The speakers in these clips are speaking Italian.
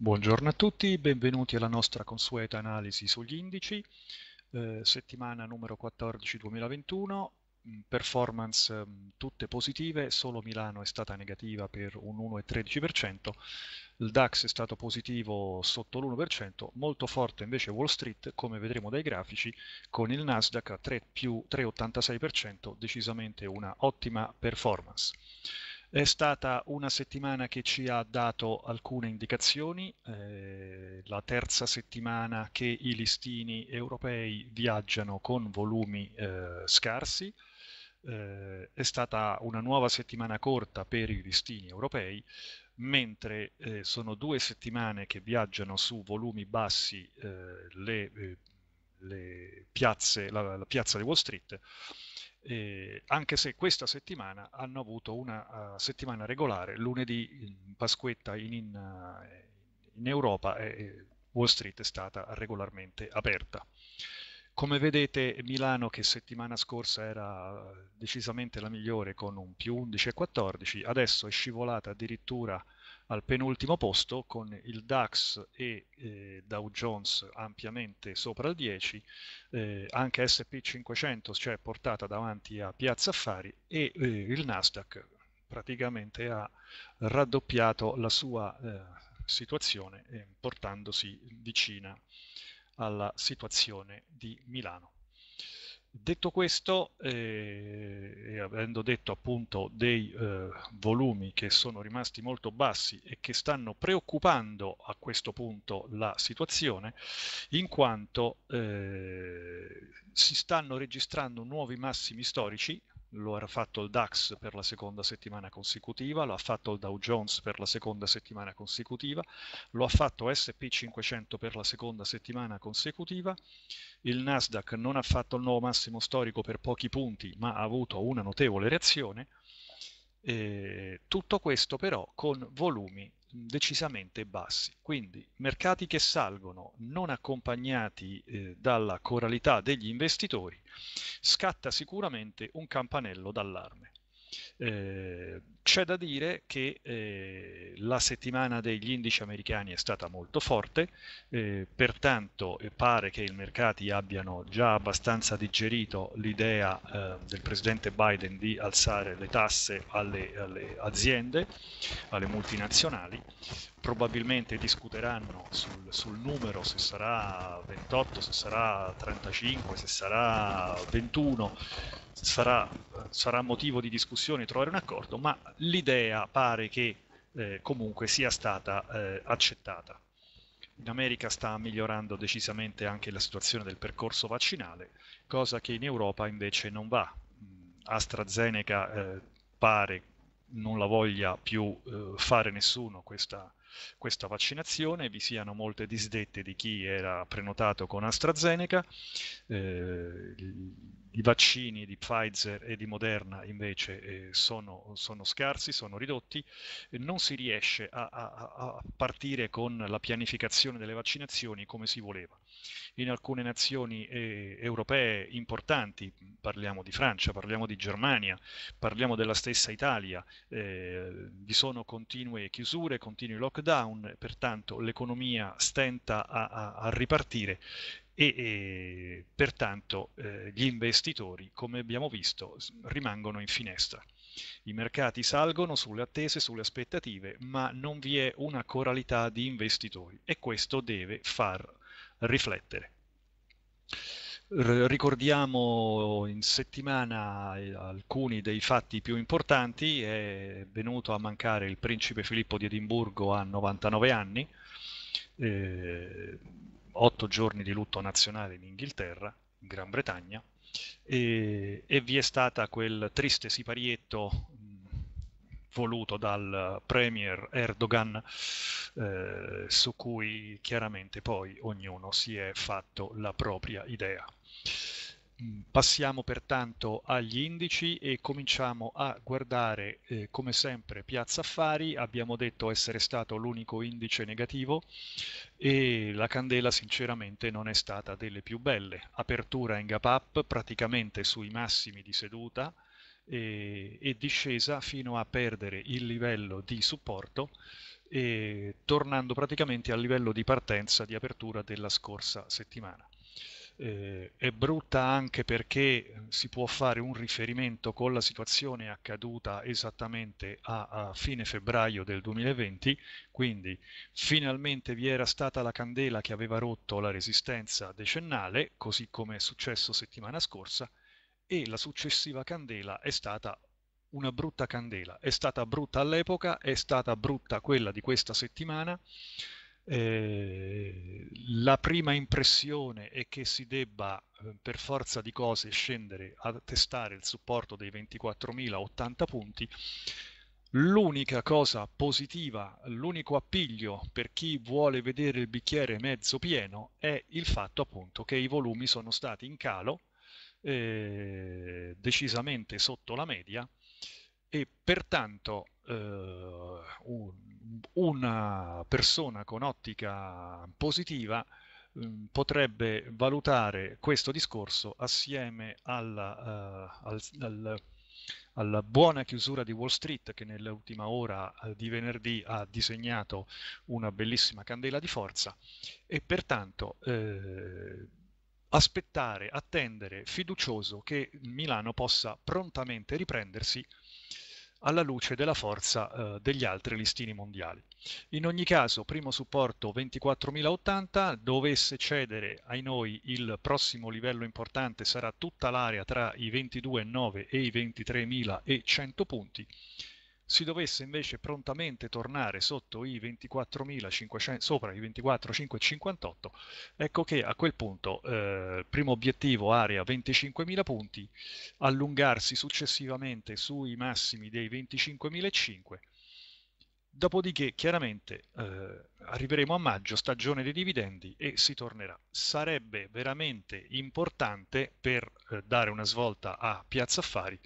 Buongiorno a tutti, benvenuti alla nostra consueta analisi sugli indici, eh, settimana numero 14 2021, mm, performance mm, tutte positive, solo Milano è stata negativa per un 1,13%, il DAX è stato positivo sotto l'1%, molto forte invece Wall Street, come vedremo dai grafici, con il Nasdaq a 3,86%, decisamente una ottima performance. È stata una settimana che ci ha dato alcune indicazioni, eh, la terza settimana che i listini europei viaggiano con volumi eh, scarsi, eh, è stata una nuova settimana corta per i listini europei, mentre eh, sono due settimane che viaggiano su volumi bassi eh, le, eh, le piazze, la, la piazza di Wall Street eh, anche se questa settimana hanno avuto una uh, settimana regolare, lunedì in Pasquetta in, in, eh, in Europa eh, eh, Wall Street è stata regolarmente aperta. Come vedete Milano che settimana scorsa era decisamente la migliore con un più 11 e 14, adesso è scivolata addirittura al penultimo posto con il DAX e eh, Dow Jones ampiamente sopra il 10, eh, anche SP500 cioè portata davanti a Piazza Affari e eh, il Nasdaq praticamente ha raddoppiato la sua eh, situazione eh, portandosi vicina alla situazione di Milano. Detto questo, eh, e avendo detto appunto dei eh, volumi che sono rimasti molto bassi e che stanno preoccupando a questo punto la situazione, in quanto eh, si stanno registrando nuovi massimi storici, lo ha fatto il DAX per la seconda settimana consecutiva, lo ha fatto il Dow Jones per la seconda settimana consecutiva, lo ha fatto SP 500 per la seconda settimana consecutiva, il Nasdaq non ha fatto il nuovo massimo storico per pochi punti, ma ha avuto una notevole reazione, eh, tutto questo però con volumi decisamente bassi. Quindi mercati che salgono non accompagnati eh, dalla coralità degli investitori scatta sicuramente un campanello d'allarme. Eh, c'è da dire che eh, la settimana degli indici americani è stata molto forte, eh, pertanto eh, pare che i mercati abbiano già abbastanza digerito l'idea eh, del presidente Biden di alzare le tasse alle, alle aziende, alle multinazionali probabilmente discuteranno sul, sul, numero, se sarà 28, se sarà 35, se sarà 21, sarà, sarà motivo di discussione trovare un accordo, ma l'idea pare che eh, comunque sia stata eh, accettata. In America sta migliorando decisamente anche la situazione del percorso vaccinale, cosa che in Europa invece non va. Mm, AstraZeneca eh, pare non la voglia più eh, fare nessuno questa, questa vaccinazione, vi siano molte disdette di chi era prenotato con AstraZeneca. Eh, i vaccini di Pfizer e di Moderna invece eh, sono, sono, scarsi, sono ridotti, non si riesce a, a, a, partire con la pianificazione delle vaccinazioni come si voleva. In alcune nazioni eh, europee importanti, parliamo di Francia, parliamo di Germania, parliamo della stessa Italia, eh, vi sono continue chiusure, continui lockdown, pertanto l'economia stenta a, a ripartire e, e pertanto eh, gli investitori, come abbiamo visto, rimangono in finestra. I mercati salgono sulle attese, sulle aspettative, ma non vi è una coralità di investitori e questo deve far riflettere. Ricordiamo in settimana eh, alcuni dei fatti più importanti, è venuto a mancare il principe Filippo di Edimburgo a 99 anni, eh, otto giorni di lutto nazionale in Inghilterra, in Gran Bretagna, e, e vi è stata quel triste siparietto voluto dal premier Erdogan, eh, su cui chiaramente poi ognuno si è fatto la propria idea. Passiamo pertanto agli indici e cominciamo a guardare eh, come sempre Piazza Affari, abbiamo detto essere stato l'unico indice negativo e la candela sinceramente non è stata delle più belle. Apertura in gap up praticamente sui massimi di seduta e, e discesa fino a perdere il livello di supporto e tornando praticamente al livello di partenza di apertura della scorsa settimana eh, è brutta anche perché si può fare un riferimento con la situazione accaduta esattamente a, a fine febbraio del 2020, quindi finalmente vi era stata la candela che aveva rotto la resistenza decennale, così come è successo settimana scorsa, e la successiva candela è stata una brutta candela. È stata brutta all'epoca, è stata brutta quella di questa settimana, eh, la prima impressione è che si debba eh, per forza di cose scendere a testare il supporto dei 24.080 punti. L'unica cosa positiva, l'unico appiglio per chi vuole vedere il bicchiere mezzo pieno è il fatto appunto che i volumi sono stati in calo, eh, decisamente sotto la media, e pertanto eh, un, una persona con ottica positiva mm, potrebbe valutare questo discorso assieme alla, uh, al, al, alla, buona chiusura di Wall Street che nell'ultima ora eh, di venerdì ha disegnato una bellissima candela di forza e pertanto eh, aspettare, attendere fiducioso che Milano possa prontamente riprendersi alla luce della forza eh, degli altri listini mondiali. In ogni caso, primo supporto 24.080, dovesse cedere ai noi il prossimo livello importante sarà tutta l'area tra i 22.900 e i 23.100 punti si dovesse invece prontamente tornare sotto i 24.500, sopra i 24.558, ecco che a quel punto eh, primo obiettivo area 25.000 punti, allungarsi successivamente sui massimi dei 25.005, dopodiché chiaramente eh, arriveremo a maggio, stagione dei dividendi e si tornerà. Sarebbe veramente importante per eh, dare una svolta a Piazza Affari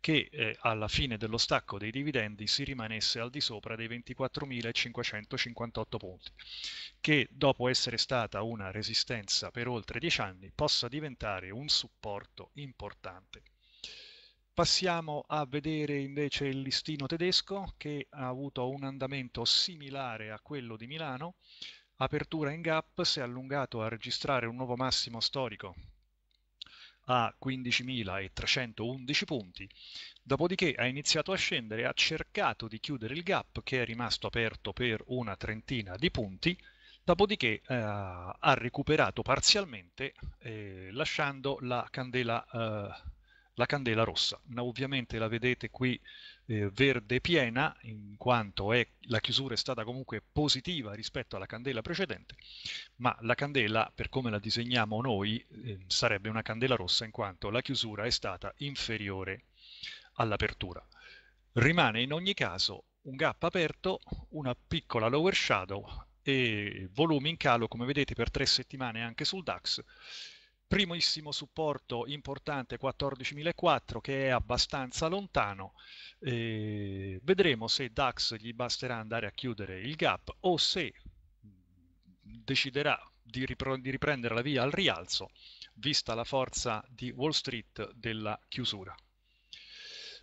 che eh, alla fine dello stacco dei dividendi si rimanesse al di sopra dei 24.558 punti, che dopo essere stata una resistenza per oltre 10 anni possa diventare un supporto importante. Passiamo a vedere invece il listino tedesco che ha avuto un andamento similare a quello di Milano, apertura in gap, si è allungato a registrare un nuovo massimo storico a 15.311 punti, dopodiché ha iniziato a scendere, ha cercato di chiudere il gap che è rimasto aperto per una trentina di punti, dopodiché eh, ha recuperato parzialmente eh, lasciando la candela eh, la candela rossa. Ma ovviamente la vedete qui eh, verde piena, in quanto è, la chiusura è stata comunque positiva rispetto alla candela precedente, ma la candela, per come la disegniamo noi, eh, sarebbe una candela rossa in quanto la chiusura è stata inferiore all'apertura. Rimane in ogni caso un gap aperto, una piccola lower shadow e volumi in calo, come vedete, per tre settimane anche sul DAX primissimo supporto importante 14.004 che è abbastanza lontano. Eh, vedremo se DAX gli basterà andare a chiudere il gap o se deciderà di, di riprendere la via al rialzo vista la forza di Wall Street della chiusura.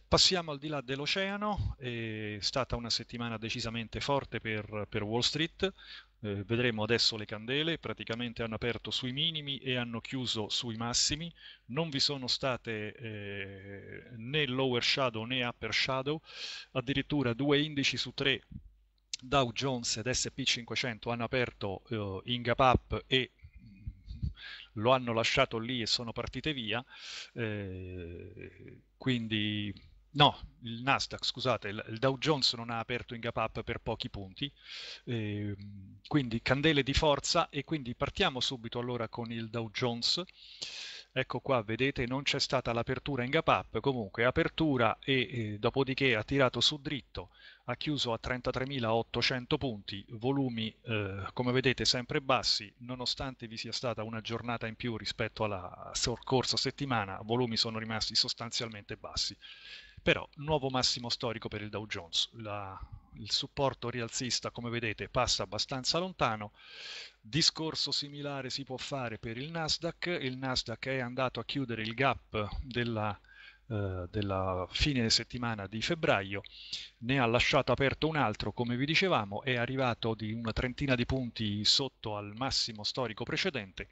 Passiamo al di là dell'oceano, è stata una settimana decisamente forte per, per Wall Street, eh, vedremo adesso le candele, praticamente hanno aperto sui minimi e hanno chiuso sui massimi, non vi sono state eh, né lower shadow né upper shadow, addirittura due indici su tre Dow Jones ed SP 500 hanno aperto eh, in gap up e lo hanno lasciato lì e sono partite via, eh, quindi No, il Nasdaq, scusate, il, Dow Jones non ha aperto in gap up per pochi punti, eh, quindi candele di forza e quindi partiamo subito allora con il Dow Jones. Ecco qua, vedete, non c'è stata l'apertura in gap up, comunque apertura e eh, dopodiché ha tirato su dritto, ha chiuso a 33.800 punti, volumi eh, come vedete sempre bassi, nonostante vi sia stata una giornata in più rispetto alla scorsa settimana, volumi sono rimasti sostanzialmente bassi però nuovo massimo storico per il Dow Jones. La, il supporto rialzista, come vedete, passa abbastanza lontano. Discorso similare si può fare per il Nasdaq. Il Nasdaq è andato a chiudere il gap della eh, della fine settimana di febbraio, ne ha lasciato aperto un altro, come vi dicevamo, è arrivato di una trentina di punti sotto al massimo storico precedente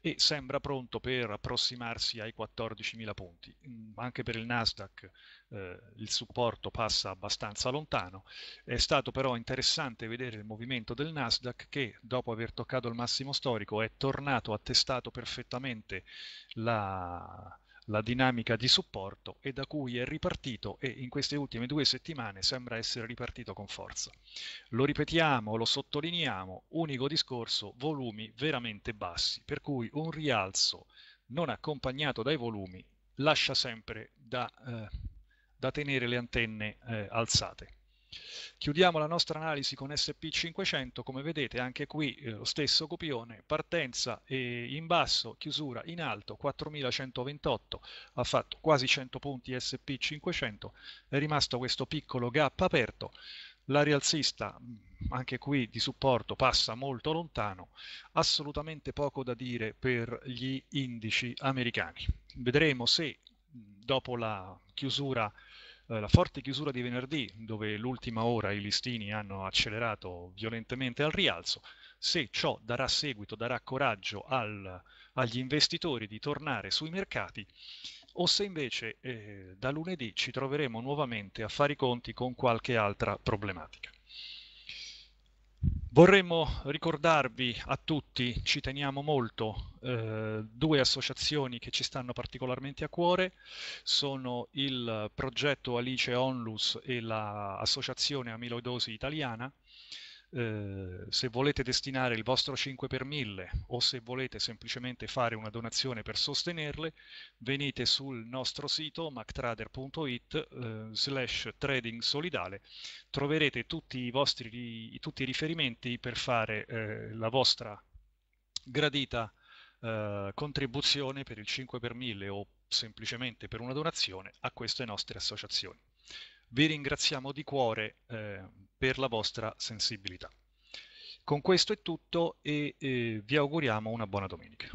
e sembra pronto per approssimarsi ai 14.000 punti. Mm, anche per il Nasdaq eh, il supporto passa abbastanza lontano, è stato però interessante vedere il movimento del Nasdaq che dopo aver toccato il massimo storico è tornato attestato perfettamente la la dinamica di supporto e da cui è ripartito e in queste ultime due settimane sembra essere ripartito con forza. Lo ripetiamo, lo sottolineiamo, unico discorso, volumi veramente bassi, per cui un rialzo non accompagnato dai volumi lascia sempre da, eh, da tenere le antenne eh, alzate. Chiudiamo la nostra analisi con SP500, come vedete anche qui eh, lo stesso copione, partenza eh, in basso, chiusura in alto, 4128, ha fatto quasi 100 punti SP500, è rimasto questo piccolo gap aperto, la rialzista mm, anche qui di supporto passa molto lontano, assolutamente poco da dire per gli indici americani. Vedremo se mm, dopo la chiusura eh, la forte chiusura di venerdì, dove l'ultima ora i listini hanno accelerato violentemente al rialzo, se ciò darà seguito, darà coraggio al, agli investitori di tornare sui mercati, o se invece eh, da lunedì ci troveremo nuovamente a fare i conti con qualche altra problematica. Vorremmo ricordarvi a tutti, ci teniamo molto, eh, due associazioni che ci stanno particolarmente a cuore, sono il progetto Alice Onlus e l'Associazione Amiloidosi Italiana, eh, se volete destinare il vostro 5 per 1000 o se volete semplicemente fare una donazione per sostenerle, venite sul nostro sito mactrader.it eh, slash trading solidale, troverete tutti i, vostri, tutti i riferimenti per fare eh, la vostra gradita eh, contribuzione per il 5 per 1000 o semplicemente per una donazione a queste nostre associazioni. Vi ringraziamo di cuore eh, per la vostra sensibilità. Con questo è tutto e eh, vi auguriamo una buona domenica.